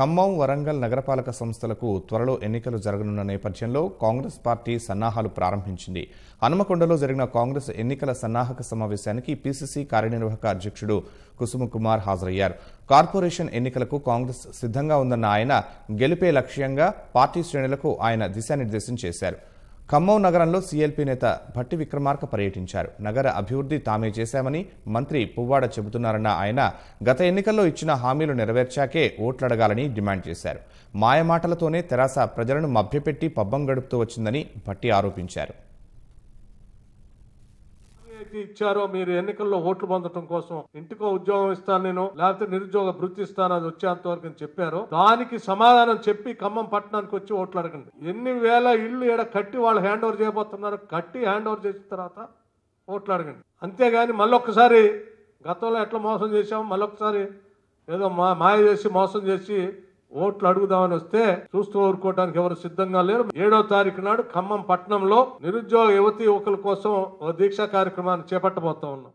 ఖమ్మం వరంగల్ నగరపాలక సంస్థలకు త్వరలో ఎన్నికలు జరగనున్న నేపథ్యంలో కాంగ్రెస్ పార్టీ సన్నాహాలు ప్రారంభించింది హనుమకొండలో జరిగిన కాంగ్రెస్ ఎన్నికల సన్నాహక సమావేశానికి పీసీసీ కార్యనిర్వాహక అధ్యక్షుడు కుసుమకుమార్ హాజరయ్యారు కార్పొరేషన్ ఎన్నికలకు కాంగ్రెస్ సిద్ధంగా ఉందన్న ఆయన గెలిపే లక్ష్యంగా పార్టీ శ్రేణులకు ఆయన దిశానిర్దేశం చేశారు ఖమ్మం నగరంలో సీఎల్పీ నేత భట్టి విక్రమార్క పర్యటించారు నగర అభివృద్ధి తామే చేశామని మంత్రి పువ్వాడ చెబుతున్నారన్న ఆయన గత ఎన్నికల్లో ఇచ్చిన హామీలు నెరవేర్చాకే ఓట్లడగాలని డిమాండ్ చేశారు మాయమాటలతోనే తెరాస ప్రజలను మభ్యపెట్టి పబ్బం గడుపుతూ వచ్చిందని భట్టి ఆరోపించారు ఏదైతే ఇచ్చారో మీరు ఎన్నికల్లో ఓట్లు పొందడం కోసం ఇంటికో ఉద్యోగం ఇస్తాను నేను లేకపోతే నిరుద్యోగ వృత్తి ఇస్తాను అది వచ్చేంత వరకు చెప్పారు దానికి సమాధానం చెప్పి ఖమ్మం పట్టణానికి వచ్చి ఓట్లు అడగండి ఎన్ని వేల ఇళ్ళు ఎడ కట్టి వాళ్ళు హ్యాండ్ ఓవర్ చేయబోతున్నారు కట్టి హ్యాండ్ ఓవర్ చేసిన తర్వాత ఓట్లు అడగండి అంతేగాని మళ్ళొక్కసారి గతంలో ఎట్లా మోసం చేసాము మళ్ళొకసారి ఏదో మా మాయ చేసి మోసం చేసి ఓట్లు అడుగుదామని వస్తే చూస్తూ ఊరుకోవడానికి ఎవరు సిద్ధంగా లేరు ఏడో తారీఖు నాడు ఖమ్మం పట్టణంలో నిరుద్యోగ యువతి యువకుల కోసం ఓ దీక్షా కార్యక్రమాన్ని చేపట్టబోతా ఉన్నాం